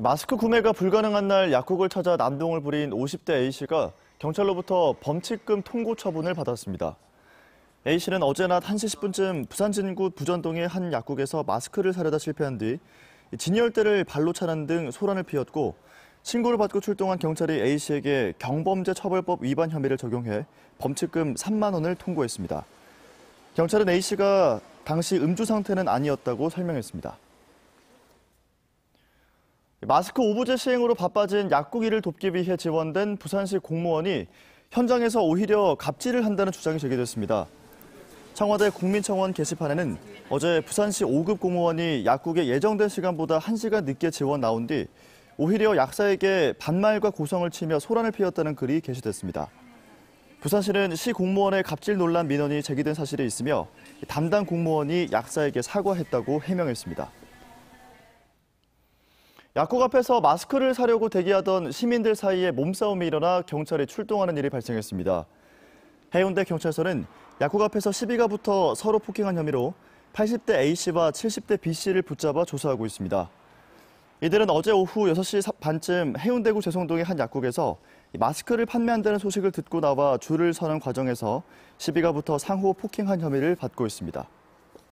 마스크 구매가 불가능한 날 약국을 찾아 난동을 부린 50대 A씨가 경찰로부터 범칙금 통고 처분을 받았습니다. A씨는 어제 낮 1시 10분쯤 부산 진구 부전동의 한 약국에서 마스크를 사려다 실패한 뒤 진열대를 발로 차는 등 소란을 피웠고 신고를 받고 출동한 경찰이 A씨에게 경범죄 처벌법 위반 혐의를 적용해 범칙금 3만 원을 통고했습니다. 경찰은 A씨가 당시 음주 상태는 아니었다고 설명했습니다. 마스크 오부제 시행으로 바빠진 약국이를 돕기 위해 지원된 부산시 공무원이 현장에서 오히려 갑질을 한다는 주장이 제기됐습니다. 청와대 국민청원 게시판에는 어제 부산시 5급 공무원이 약국에 예정된 시간보다 1시간 늦게 지원 나온 뒤 오히려 약사에게 반말과 고성을 치며 소란을 피웠다는 글이 게시됐습니다. 부산시는 시 공무원의 갑질 논란 민원이 제기된 사실이 있으며 담당 공무원이 약사에게 사과했다고 해명했습니다. 약국 앞에서 마스크를 사려고 대기하던 시민들 사이에 몸싸움이 일어나 경찰이 출동하는 일이 발생했습니다. 해운대 경찰서는 약국 앞에서 시비가 붙어 서로 폭행한 혐의로 80대 A씨와 70대 B씨를 붙잡아 조사하고 있습니다. 이들은 어제 오후 6시 반쯤 해운대구 재송동의 한 약국에서 마스크를 판매한다는 소식을 듣고 나와 줄을 서는 과정에서 시비가 붙어 상호 폭행한 혐의를 받고 있습니다.